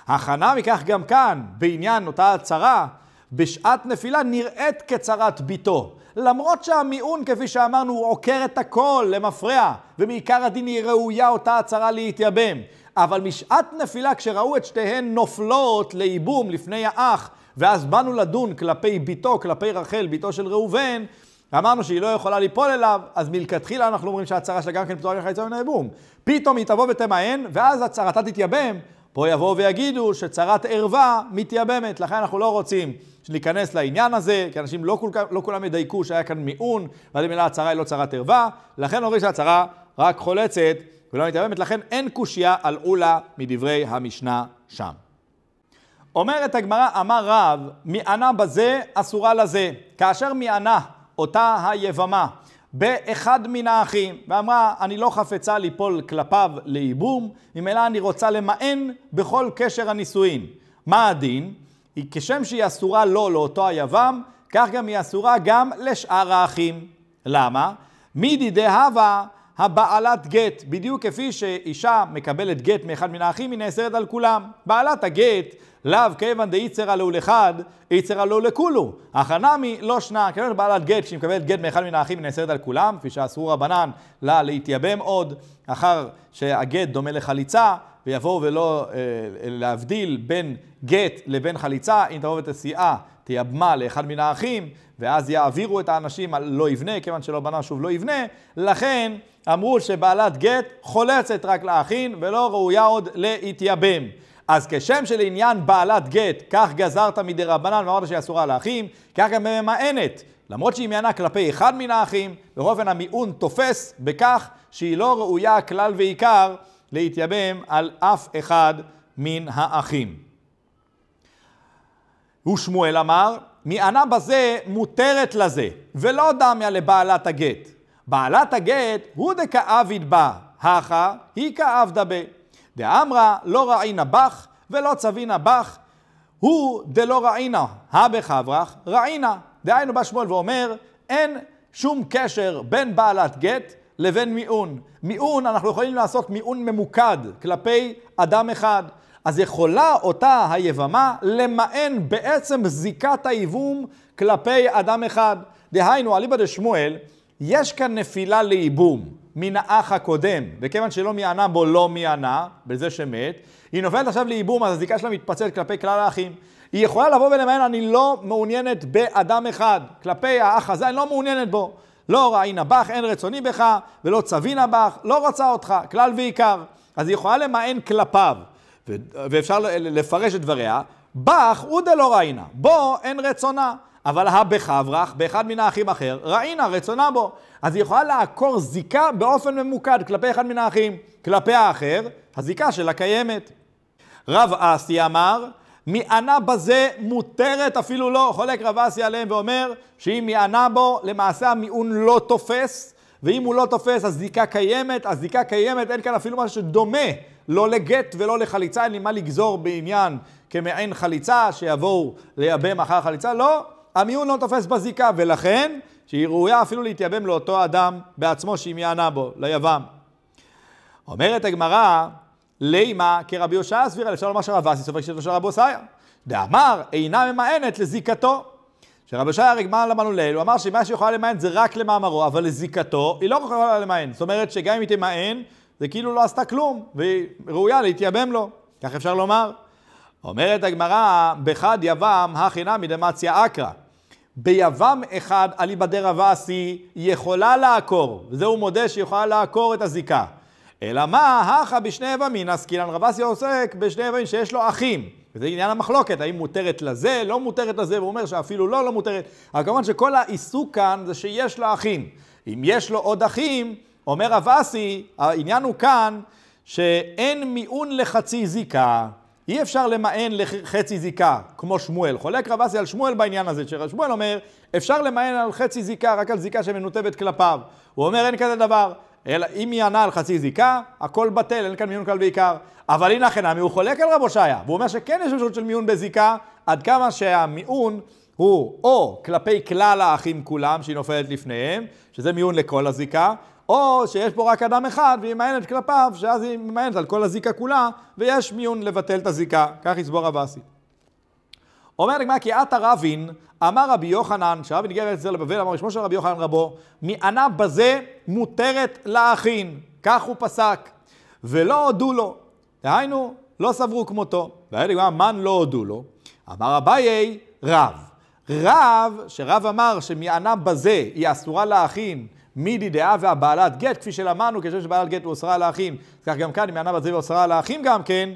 הכנה מכך גם כאן, בעניין אותה הצהרה, בשעת נפילה נראית כצרת ביתו. למרות שהמיעון, כפי שאמרנו, הוא עוקר את הכל למפרע, ומעיקר הדין היא ראויה אותה הצהרה להתייבם. אבל משעת נפילה, כשראו את שתיהן נופלות לייבום לפני האח, ואז באנו לדון כלפי ביתו, כלפי רחל, ביתו של ראובן, ואמרנו שהיא לא יכולה ליפול אליו, אז מלכתחילה אנחנו אומרים שההצהרה שלה גם כן פתורה כחיצה מן היבום. פתאום היא תבוא ותמאן, ואז הצהרתה תתייבם. פה יבואו ויגידו שצהרת ערווה מתייבמת, לכן אנחנו לא רוצים להיכנס לעניין הזה, כי אנשים לא, כל, לא כולם ידייקו שהיה כאן מיעון, ועל המילה הצהרה היא לא צהרת ערווה, לכן אומרים שההצהרה רק חולצת ולא מתייבמת, לכן אין קושייה על עולה מדברי המשנה שם. אומרת הגמרא, אמר רב, מענה בזה אסורה לזה. כאשר מענה אותה היבמה, באחד מן האחים, ואמרה, אני לא חפצה ליפול כלפיו לייבום, ממילא אני רוצה למען בכל קשר הנישואין. מה הדין? היא כשם שהיא אסורה לו לא, לאותו היבם, כך גם היא אסורה גם לשאר האחים. למה? מידי דהבה הבעלת גט, בדיוק כפי שאישה מקבלת גט מאחד מן האחים, היא נאסרת על כולם. בעלת הגט, לאו כיוון דאיצרא לו לחד, איצרא לו לכולו. אך הנמי לא שנה, כיוון בעלת גט, כשהיא מקבלת גט מאחד מן האחים, היא נאסרת על כולם, כפי שאסרו רבנן לה להתייבם עוד, אחר שהגט דומה לחליצה, ויבואו ולא אה, להבדיל בין גט לבין חליצה, אם תבוא ותסיעה. תייבמה לאחד מן האחים, ואז יעבירו את האנשים על לא יבנה, כיוון שלא בנה שוב לא יבנה, לכן אמרו שבעלת גט חולצת רק לאחין ולא ראויה עוד להתייבם. אז כשם שלעניין בעלת גט, כך גזרת מדי רבנן ואמרת שהיא אסורה לאחים, כך גם ממאנת, למרות שהיא מיינה כלפי אחד מן האחים, בכל אופן המיעון תופס בכך שהיא לא ראויה כלל ועיקר להתייבם על אף אחד מן האחים. ושמואל אמר, מענה בזה מותרת לזה, ולא דמיה לבעלת הגט. בעלת הגט הוא דכאביד בה, הכא היא כאבדה בה. דאמרה לא ראינה בך ולא צווינה בך, הוא דלא ראינה, הא בחברך ראינה. דהיינו בא שמואל ואומר, אין שום קשר בין בעלת גט לבין מיעון. מיעון, אנחנו יכולים לעשות מיעון ממוקד כלפי אדם אחד. אז יכולה אותה היבמה למען בעצם זיקת היבום כלפי אדם אחד. דהיינו, אליבא דשמואל, יש כאן נפילה לייבום מן האח הקודם, וכיוון שלא מיענה בו לא מיענה, בזה שמת, היא נופלת עכשיו לייבום, אז הזיקה שלה מתפצלת כלפי כלל האחים. היא יכולה לבוא ולמען, אני לא מעוניינת באדם אחד, כלפי האח הזה אני לא מעוניינת בו. לא ראינה בך, אין רצוני בך, ולא צווינה בך, לא רוצה אותך, כלל ועיקר. אז היא יכולה למען כלפיו, ואפשר לפרש את דבריה, בך הוא דלא ראינה, בו אין רצונה. אבל הבחברך, באחד מן האחים אחר, ראינה רצונה בו. אז היא יכולה לעקור זיקה באופן ממוקד כלפי אחד מן האחים. כלפי האחר, הזיקה שלה קיימת. רב אסי אמר, מענה בזה מותרת אפילו לא. חולק רב אסי עליהם ואומר שאם מענה בו, למעשה המיעון לא תופס, ואם הוא לא תופס, הזיקה קיימת, הזיקה קיימת, אין כאן אפילו משהו שדומה, לא לגט ולא לחליצה, אין לי מה לגזור בעניין כמעין חליצה, שיבואו לייבם אחר חליצה, לא, המיון לא תופס בזיקה, ולכן שהיא ראויה אפילו להתייבם לאותו אדם בעצמו שעמיינה בו, ליבם. אומרת הגמרא, לימה כרבי הושעיה סבירה, אפשר לומר שרב אסי סופג שלו של רבי הושעיה. דאמר, אינה ממאנת לזיקתו. שרבי הושעיה רגמה למנו ליל, הוא אמר שמה שיכולה למאן זה רק למאמרו, אבל לזיקתו היא לא יכולה למאן. זאת אומרת שגם אם היא תמאן, זה כאילו לא עשתה כלום, והיא ראויה להתייבם לו. כך אפשר לומר. אומרת הגמרא, בחד יבם הכי נמי דמציה אקרא. ביבם אחד אליבדר אבסי יכולה לעקור, וזה הוא מודה שהיא יכולה לעקור את הזיקה. אלא מה, הכה בשני יבמין, אז קילן רב אסי עוסק בשני יבמין שיש לו אחים. וזה עניין המחלוקת, האם מותרת לזה, לא מותרת לזה, והוא אומר שאפילו לא, לא מותרת. אבל כמובן שכל העיסוק כאן זה שיש לו אחים. אם יש לו עוד אחים, אומר אבסי, העניין הוא כאן שאין מיעון לחצי זיקה. אי אפשר למען לחצי זיקה, כמו שמואל. חולק רב אסי על שמואל בעניין הזה, ששמואל אומר, אפשר למען על חצי זיקה, רק על זיקה שמנותבת כלפיו. הוא אומר, אין כזה דבר. אלא אם היא ענה על חצי זיקה, הכל בטל, אין כאן מיון כלל ועיקר. אבל הנה חינמי, הוא חולק על רב הושעיה, והוא אומר שכן יש אפשרות של מיון בזיקה, עד כמה שהמיון הוא או כלפי כלל האחים כולם, שהיא נופלת לפניהם, שזה מיון לכל הזיקה, או שיש פה רק אדם אחד והיא ממיינת כלפיו, שאז היא ממיינת על כל הזיקה כולה, ויש מיון לבטל את הזיקה. כך יסבור הבאסי. אומר נגמר, כי עתה רבין, אמר רבי יוחנן, שרבין נגיע לארץ ישראל לבבל, אמר שמו של רבי יוחנן רבו, מענה בזה מותרת להכין, כך הוא פסק. ולא הודו לו. דהיינו, לא סברו כמותו. והיה נגמר, מן לא הודו לו? אמר אביי, רב. רב, שרב אמר שמענה בזה היא אסורה להכין, מידי דעה והבעלת גט, כפי שלמדנו, כשם שבעלת גט הוא אוסרה על האחים, כך גם כאן, אם ענה בת זיו אוסרה על האחים גם כן,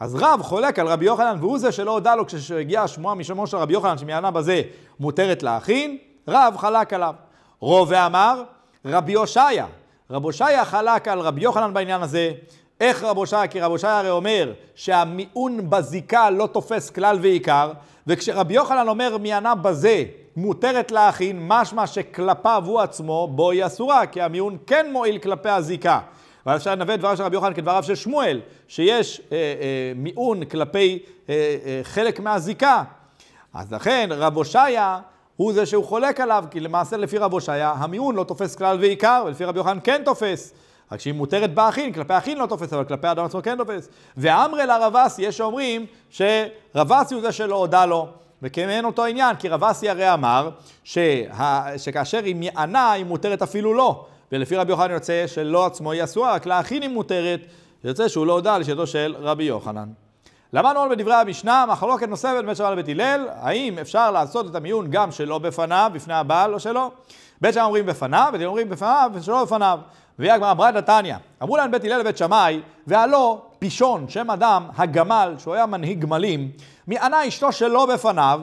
אז רב חולק על רבי יוחנן, והוא זה שלא הודה לו כשהגיעה השמועה משמו של רבי יוחנן, שמענה בזה מותרת להכין, רב חלק עליו. רוב אמר, רבי הושעיה. רב הושעיה חלק על רבי יוחנן בעניין הזה. איך רב הושעיה? כי רב הושעיה הרי אומר שהמיעון בזיקה לא תופס כלל ועיקר, וכשרבי יוחנן אומר מיענה בזה, מותרת להכין, משמע שכלפיו הוא עצמו, בו היא אסורה, כי המיון כן מועיל כלפי הזיקה. ואז אפשר לנווה דבריו של רבי יוחנן כדבריו של שמואל, שיש אה, אה, מיון כלפי אה, אה, חלק מהזיקה. אז לכן רב הושעיה הוא זה שהוא חולק עליו, כי למעשה לפי רב הושעיה המיון לא תופס כלל ועיקר, ולפי רבי יוחנן כן תופס. רק שהיא מותרת באחין, כלפי אחין לא תופס, אבל כלפי האדם עצמו כן תופס. ואמרי לה אסי, יש שאומרים שרב הוא זה שלא הודה לו. וכמעין אותו עניין, כי רב אסי הרי אמר שה, שכאשר היא מענה היא מותרת אפילו לא, ולפי רבי יוחנן יוצא שלא עצמו היא אסורה, רק להכין היא מותרת, יוצא שהוא לא הודה על שאלתו של רבי יוחנן. למדנו עוד בדברי המשנה, מחלוקת נוספת בית שמאי לבית הלל, האם אפשר לעשות את המיון גם שלא בפניו, בפני הבעל או שלא? בית שמאי אומרים בפניו, בית אומרים בפניו ושלא בפניו. והיא הגמרא אמרה נתניה, אמרו להם בית הלל לבית שמאי, והלא פישון, שם אדם, הגמל, שהוא היה מנהיג גמלים, מי ענה אשתו שלא בפניו,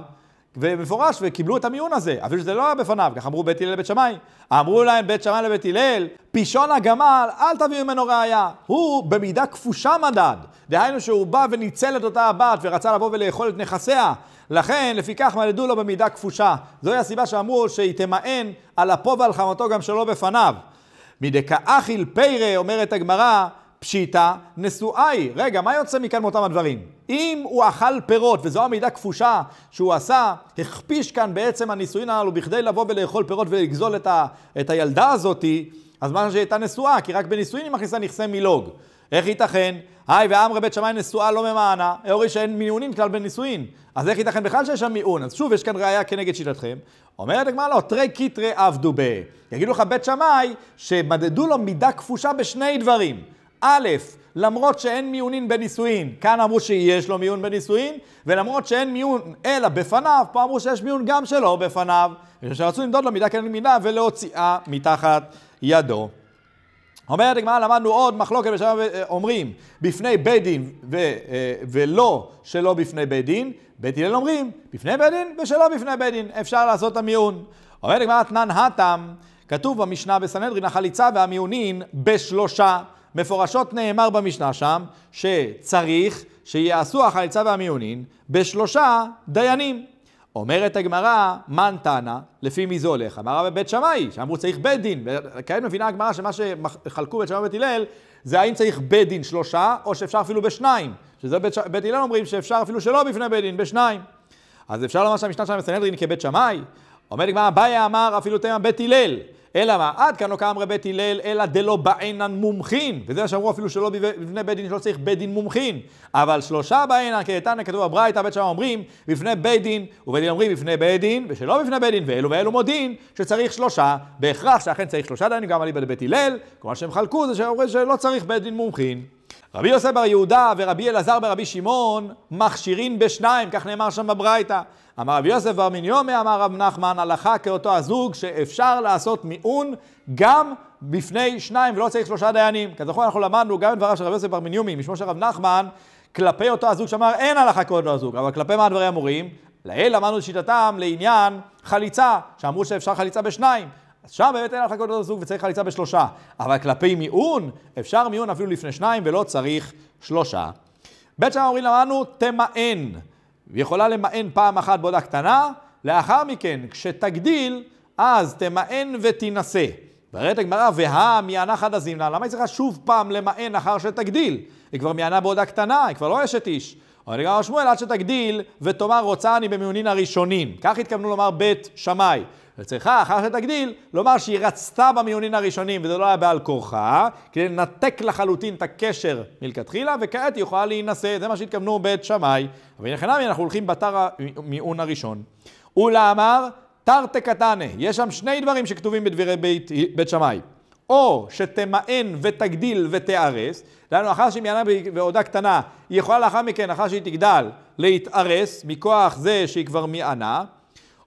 ומפורש, וקיבלו את המיון הזה, אפילו שזה לא היה בפניו, כך אמרו בית הלל לבית שמאי. אמרו להם בית שמאי לבית הלל, פישון הגמל, אל תביא ממנו ראייה. הוא במידה כפושה מדד, דהיינו שהוא בא וניצל את אותה הבת ורצה לבוא ולאכול את נכסיה. לכן, לפיכך מלדו לו במידה כפושה. זוהי הסיבה שאמרו שהיא תמאן על אפו ועל חמתו גם שלא בפניו. מדכאכיל פיירה, אומרת הגמרא, פשיטא, נשואה היא. רגע, מה יוצא מכאן מאותם הדברים? אם הוא אכל פירות, וזו המידה כפושה שהוא עשה, הכפיש כאן בעצם הנישואין הללו בכדי לבוא ולאכול פירות ולגזול את, ה, את הילדה הזאתי, אז מה שהיא הייתה נשואה, כי רק בנישואין היא מכניסה נכסי מילוג. איך ייתכן? היי ואמרי בית שמאי נשואה לא ממענה, אורי שאין מיונים כלל בנישואין. אז איך ייתכן בכלל שיש שם מיון? אז שוב, יש כאן ראייה כנגד שיטתכם. אומרת הגמרא לו, לא, תרי קיטרי עבדו ב... יגידו לך בית שמאי שמדדו לו מידה כפושה בשני דברים. א', למרות שאין מיונין בנישואין. כאן אמרו שיש לו מיון בנישואין, ולמרות שאין מיון אלא בפניו, פה אמרו שיש מיון גם שלא בפניו, ושרצו למדוד לו מידה כנגד כן מידה ולהוציאה מתחת ידו. אומרת הגמרא, למדנו עוד מחלוקת בשם אומרים בפני בית דין אה, ולא שלא בפני בית דין, בית הלל אומרים בפני בית דין ושלא בפני בית דין, אפשר לעשות את המיון. אומרת הגמרא, תנן הטם, כתוב במשנה בסנהדרין, החליצה והמיונין בשלושה. מפורשות נאמר במשנה שם, שצריך שיעשו החליצה והמיונין בשלושה דיינים. אומרת הגמרא, מן תנא, לפי מי זה הולך? אמרה בבית שמאי, שאמרו צריך בית דין. וכעת מבינה הגמרא שמה שחלקו בית שמאי ובית הלל, זה האם צריך בית דין שלושה, או שאפשר אפילו בשניים. שזה בית, ש... בית הלל אומרים שאפשר אפילו שלא בפני בית דין, בשניים. אז אפשר לומר שהמשנה שלהם בסנהדרין כבית שמאי, אומר לגמרי, אביי אמר אפילו תימא בית הלל. אלא מה? עד כאן לא קאמרי בית הלל, אלא דלא בעינן מומחין. וזה מה שאמרו אפילו שלא בפני בית דין, שלא צריך בית דין מומחין. אבל שלושה בעינן, כתנא כתוב הברייתא, בית שם אומרים, בפני בית דין, ובית דין אומרים בפני בית דין, ושלא בפני בית דין, ואלו ואלו מודים, שצריך שלושה, בהכרח שאכן צריך שלושה דיינים, גם על איבד בית הלל, כלומר שהם חלקו, זה שאומרים שלא צריך בית דין מומחין. רבי יוסף בר יהודה ורבי אלעזר ברבי שמעון מכשירין בשניים, כך נאמר שם בברייתא. אמר רבי יוסף בר מניומי, אמר רב נחמן, הלכה כאותו הזוג שאפשר לעשות מיעון גם בפני שניים ולא צריך שלושה דיינים. כזכור אנחנו למדנו גם את דבריו של רב יוסף בר מניומי, משמו של רב נחמן, כלפי אותו הזוג שאמר אין הלכה כאותו הזוג, אבל כלפי מה הדברים אמורים? לעיל את שיטתם לעניין חליצה, שאמרו שאפשר חליצה בשניים. אז שם באמת אין הלכה כאותו הזוג וצריך חליצה בשלושה. אבל כלפי מיעון, אפשר מיעון אפילו לפני שניים ולא צריך שלושה. בית שם אומרים למדנו תמאן. ויכולה למען פעם אחת בעודה קטנה, לאחר מכן, כשתגדיל, אז תמען ותינשא. וראית הגמרא, והא מיענה חדא הזימנה, למה היא צריכה שוב פעם למען אחר שתגדיל? היא כבר מיענה בעודה קטנה, היא כבר לא אשת איש. אבל גם שמואל, עד שתגדיל ותאמר רוצה אני במיונין הראשונים. כך התכוונו לומר בית שמאי. וצריכה, אחר שתגדיל, לומר שהיא רצתה במיונים הראשונים וזה לא היה בעל כורחה, כדי לנתק לחלוטין את הקשר מלכתחילה, וכעת היא יכולה להינשא, זה מה שהתכוונו בית שמאי. אבל הנה חינמי, אנחנו הולכים בתר המיון הראשון. ולאמר, תרתי קטנה, יש שם שני דברים שכתובים בדברי בית, בית שמאי. או שתמאן ותגדיל ותיארס, דהיינו אחר שהיא מיינה בעודה קטנה, היא יכולה לאחר מכן, אחר שהיא תגדל, להתארס מכוח זה שהיא כבר מענה,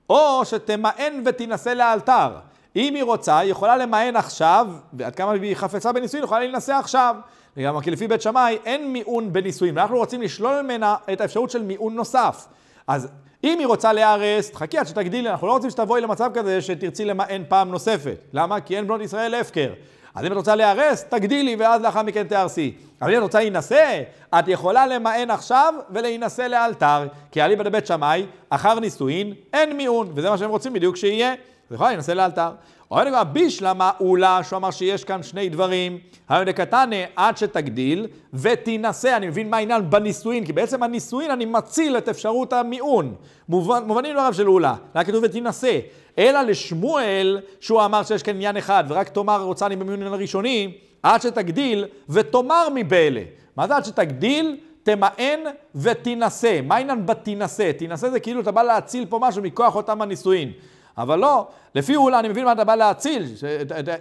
או שתמאן ותינשא לאלתר. אם היא רוצה, היא יכולה למאן עכשיו, ועד כמה היא חפצה בנישואין, יכולה להינשא עכשיו. וגם כי לפי בית שמאי אין מיעון בנישואין, ואנחנו רוצים לשלול ממנה את האפשרות של מיעון נוסף. אז אם היא רוצה להיהרס, תחכי עד שתגדילי, אנחנו לא רוצים שתבואי למצב כזה שתרצי למאן פעם נוספת. למה? כי אין בנות ישראל הפקר. אז אם את רוצה להיהרס, תגדילי ואז לאחר מכן תהרסי. אבל אם את רוצה להינשא, את יכולה למען עכשיו ולהינשא לאלתר. כי אליבא דבית שמאי, אחר נישואין אין מיעון, וזה מה שהם רוצים בדיוק שיהיה. אז יכולה להינשא לאלתר. אוהב גם בישלמה אולה, שהוא אמר שיש כאן שני דברים. היום דקתנה, עד שתגדיל ותינשא, אני מבין מה העניין בנישואין, כי בעצם הנישואין אני מציל את אפשרות המיעון. מובן, מובנים לרב של אולה, היה כתוב ותינשא. אלא לשמואל, שהוא אמר שיש כאן עניין אחד, ורק תאמר רוצה אני במיון הראשוני, עד שתגדיל ותאמר מבאלה. מה זה עד שתגדיל? תמאן ותינשא. מה העניין בתינשא? תינשא זה כאילו אתה בא להציל פה משהו מכוח אותם הנישואין. אבל לא, לפי אולה אני מבין מה אתה בא להציל,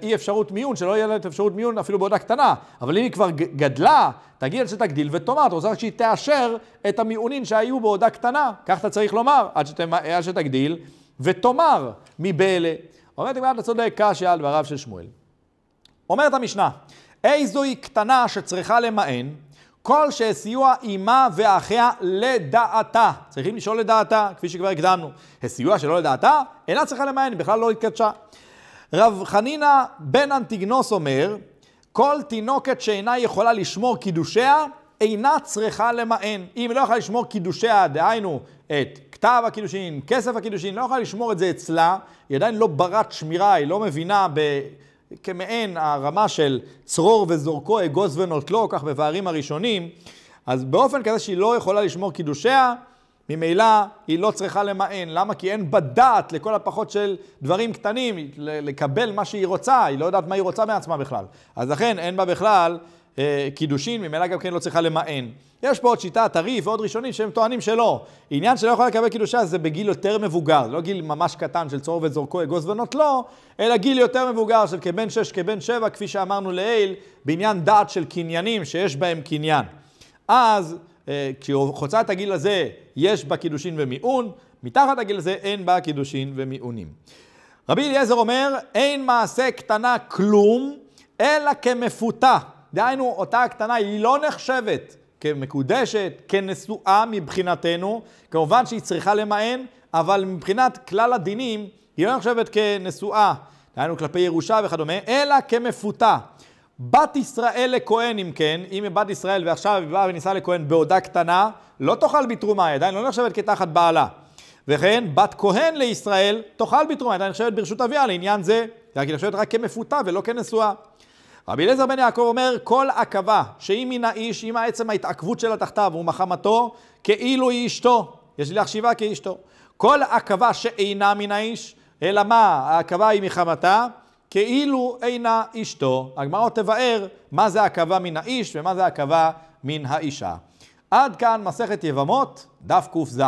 אי אפשרות מיון, שלא יהיה לה את אפשרות מיון אפילו בעודה קטנה. אבל אם היא כבר גדלה, תגיד שתגדיל ותאמר, אתה רוצה רק שהיא תאשר את המיונים שהיו בעודה קטנה. כך אתה צריך לומר, עד, שת, עד שתגדיל ותאמר מבאלה. אומרת הגמרא, אתה צודק, קשיא על דבריו של שמואל. אומרת המשנה, איזוהי קטנה שצריכה למען, כל שהסיוע אימה ואחיה לדעתה. צריכים לשאול לדעתה, כפי שכבר הקדמנו. הסיוע שלא לדעתה, אינה צריכה למען, היא בכלל לא התקדשה. רב חנינא בן אנטיגנוס אומר, כל תינוקת שאינה יכולה לשמור קידושיה, אינה צריכה למען. אם היא לא יכולה לשמור קידושיה, דהיינו את כתב הקידושין, כסף הקידושין, לא יכולה לשמור את זה אצלה, היא עדיין לא ברת שמירה, היא לא מבינה ב... כמעין הרמה של צרור וזורקו, אגוז ונוטלו, כך מבארים הראשונים, אז באופן כזה שהיא לא יכולה לשמור קידושיה, ממילא היא לא צריכה למען. למה? כי אין בה דעת לכל הפחות של דברים קטנים, לקבל מה שהיא רוצה, היא לא יודעת מה היא רוצה מעצמה בכלל. אז לכן אין בה בכלל אה, קידושין, ממילא גם כן לא צריכה למען. יש פה עוד שיטה, טרי ועוד ראשונים שהם טוענים שלא. עניין שלא יכולה לקבל קידושה זה בגיל יותר מבוגר, לא גיל ממש קטן של צרור וזורקו אגוז ונוטלו, לא. אלא גיל יותר מבוגר של כבן שש, כבן שבע, כפי שאמרנו לעיל, בעניין דעת של קניינים שיש בהם קניין. אז אה, כשהיא חוצה את הגיל הזה, יש בה קידושין ומיעון, מתחת לגיל הזה אין בה קידושין ומיעונים. רבי אליעזר אומר, אין מעשה קטנה כלום, אלא כמפותה. דהיינו, אותה הקטנה היא לא נחשבת כמקודשת, כנשואה מבחינתנו, כמובן שהיא צריכה למען, אבל מבחינת כלל הדינים היא לא נחשבת כנשואה, דהיינו כלפי ירושה וכדומה, אלא כמפותה. בת ישראל לכהן אם כן, אם היא בת ישראל ועכשיו היא באה ונישאה לכהן בעודה קטנה, לא תאכל בתרומה, היא עדיין לא נחשבת כתחת בעלה. וכן, בת כהן לישראל תאכל בתרומה, היא עדיין נחשבת ברשות אביה לעניין זה, היא נחשבת רק כמפותה ולא כנשואה. רבי אליעזר בן יעקב אומר, כל עכבה שהיא מן האיש, עם עצם ההתעכבות שלה תחתיו ומחמתו, כאילו היא אשתו. יש לי להחשיבה כאשתו. כל עכבה שאינה מן האיש, אלא מה, העכבה היא מחמתה, כאילו אינה אשתו. הגמרא תבאר מה זה עכבה מן האיש ומה זה עכבה מן האישה. עד כאן מסכת יבמות, דף ק"ז.